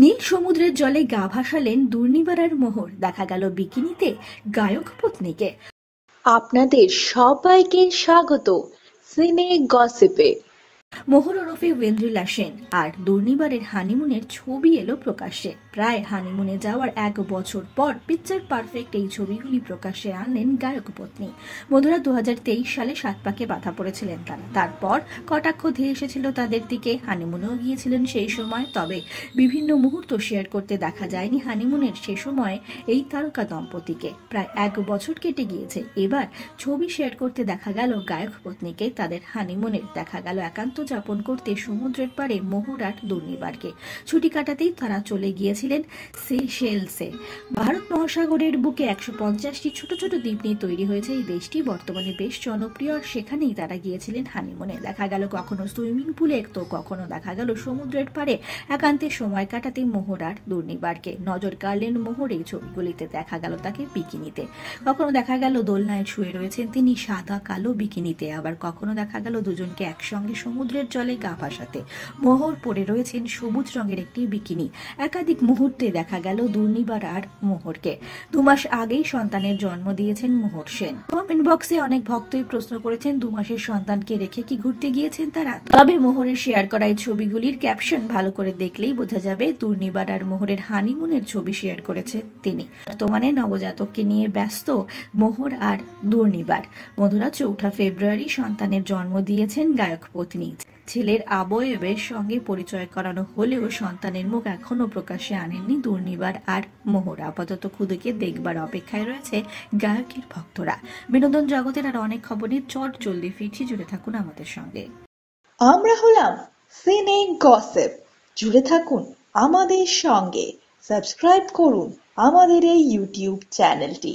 নীল সমুদ্রের জলে গা ভাসালেন দুর্নিবারার মোহর দেখা গেল বিকিনিতে গায়ক পত্নীকে আপনাদের সবাইকে স্বাগত সিনে গসিপে মোহর তরফে ওয়েন্দ্রিলা সেন আর দুর্নিবারের হানিমুনের ছবি এলো প্রকাশ্যে প্রায় হানিমুনে যাওয়ার এক বছর পর পিকচার পারফেক্ট এই ছবিগুলি প্রকাশ্যে আনলেন গায়ক পত্নী বন্ধুরা দু সালে সাত পাকে বাধা পড়েছিলেন তারা তারপর কটাক্ষ ধেয়ে এসেছিল তাদের দিকে হানিমুনেও গিয়েছিলেন সেই সময় তবে বিভিন্ন মুহূর্ত শেয়ার করতে দেখা যায়নি হানিমুনের সে সময় এই তারকা দম্পতিকে প্রায় এক বছর কেটে গিয়েছে এবার ছবি শেয়ার করতে দেখা গেল গায়ক পত্নীকে তাদের হানিমুনের দেখা গেল একান্ত যাপন করতে রাখতে সমুদ্রের পারে মোহরাট দুর্নিবারকে ছুটি কাটাতেই তারা চলে গিয়েছিলেন সেলসে ভারত মহাসাগরের বুকে একশো পঞ্চাশটি ছোট ছোট দ্বীপ নিয়ে তৈরি হয়েছে এই দেশটি বর্তমানে বেশ জনপ্রিয় আর সেখানেই তারা গিয়েছিলেন হানিমুনে দেখা গেল কখনো সুইমিং পুলে তো কখনো দেখা গেল সমুদ্রের পারে একান্তে সময় কাটাতে মোহরার দুর্নিবারকে নজর কাড়লেন মোহর এই ছবিগুলিতে দেখা গেল তাকে বিকিনিতে কখনো দেখা গেল দোলনায় শুয়ে রয়েছেন তিনি সাদা কালো বিকিনিতে আবার কখনো দেখা গেল দুজনকে একসঙ্গে সমুদ্রের জলে গা সাথে মোহর পরে রয়েছেন সবুজ রঙের একটি বিকিনি একাধিক মুহূর্তে দেখা গেল দুর্নিবার আর মোহরকে দুমাস আগেই সন্তানের জন্ম দিয়েছেন মোহর সেন কমেন্ট বক্সে অনেক ভক্তই প্রশ্ন করেছেন মাসের সন্তানকে রেখে কি ঘুরতে গিয়েছেন তারা তবে মোহরের শেয়ার করা এই ছবিগুলির ক্যাপশন ভালো করে দেখলেই বোঝা যাবে দুর্নিবার আর মোহরের হানিমুনের ছবি শেয়ার করেছেন তিনি বর্তমানে নবজাতককে নিয়ে ব্যস্ত মোহর আর দুর্নিবার মধুরা চৌঠা ফেব্রুয়ারি সন্তানের জন্ম দিয়েছেন গায়ক পত্নী ছেলের আবয়বের সঙ্গে পরিচয় করানো হলেও সন্তানের মুখ এখনও প্রকাশে আনেননি দুর্নিবার আর মোহর আপাতত খুদেকে দেখবার অপেক্ষায় রয়েছে গায়কের ভক্তরা বিনোদন জগতের আর অনেক খবরে চট জলদি ফিরছি জুড়ে থাকুন আমাদের সঙ্গে আমরা হলাম সিনে গসেপ জুড়ে থাকুন আমাদের সঙ্গে সাবস্ক্রাইব করুন আমাদের এই ইউটিউব চ্যানেলটি